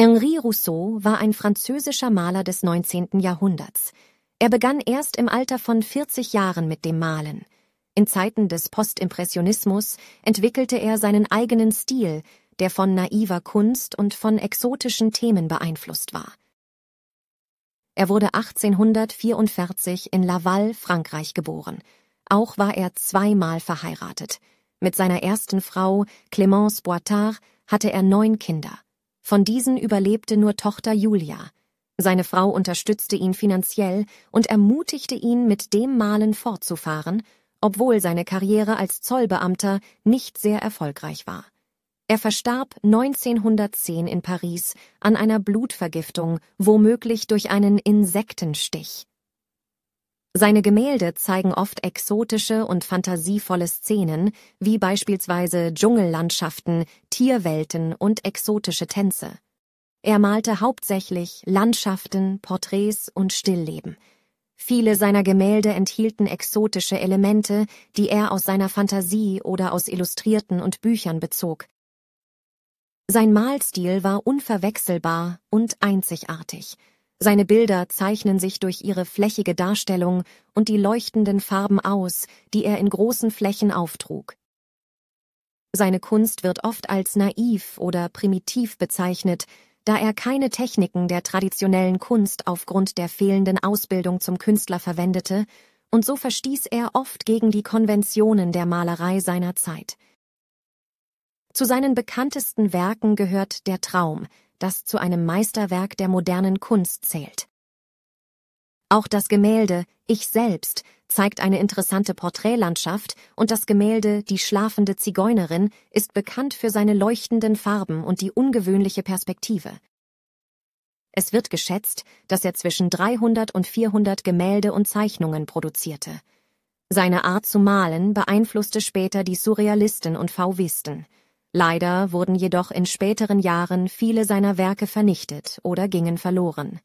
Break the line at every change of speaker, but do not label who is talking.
Henri Rousseau war ein französischer Maler des 19. Jahrhunderts. Er begann erst im Alter von 40 Jahren mit dem Malen. In Zeiten des Postimpressionismus entwickelte er seinen eigenen Stil, der von naiver Kunst und von exotischen Themen beeinflusst war. Er wurde 1844 in Laval, Frankreich geboren. Auch war er zweimal verheiratet. Mit seiner ersten Frau, Clémence Boitard, hatte er neun Kinder. Von diesen überlebte nur Tochter Julia. Seine Frau unterstützte ihn finanziell und ermutigte ihn, mit dem Malen fortzufahren, obwohl seine Karriere als Zollbeamter nicht sehr erfolgreich war. Er verstarb 1910 in Paris an einer Blutvergiftung, womöglich durch einen Insektenstich. Seine Gemälde zeigen oft exotische und fantasievolle Szenen, wie beispielsweise Dschungellandschaften, Tierwelten und exotische Tänze. Er malte hauptsächlich Landschaften, Porträts und Stillleben. Viele seiner Gemälde enthielten exotische Elemente, die er aus seiner Fantasie oder aus Illustrierten und Büchern bezog. Sein Malstil war unverwechselbar und einzigartig – seine Bilder zeichnen sich durch ihre flächige Darstellung und die leuchtenden Farben aus, die er in großen Flächen auftrug. Seine Kunst wird oft als naiv oder primitiv bezeichnet, da er keine Techniken der traditionellen Kunst aufgrund der fehlenden Ausbildung zum Künstler verwendete, und so verstieß er oft gegen die Konventionen der Malerei seiner Zeit. Zu seinen bekanntesten Werken gehört Der Traum, das zu einem Meisterwerk der modernen Kunst zählt. Auch das Gemälde Ich selbst zeigt eine interessante Porträtlandschaft und das Gemälde Die schlafende Zigeunerin ist bekannt für seine leuchtenden Farben und die ungewöhnliche Perspektive. Es wird geschätzt, dass er zwischen 300 und 400 Gemälde und Zeichnungen produzierte. Seine Art zu malen beeinflusste später die Surrealisten und Fauvisten. Leider wurden jedoch in späteren Jahren viele seiner Werke vernichtet oder gingen verloren.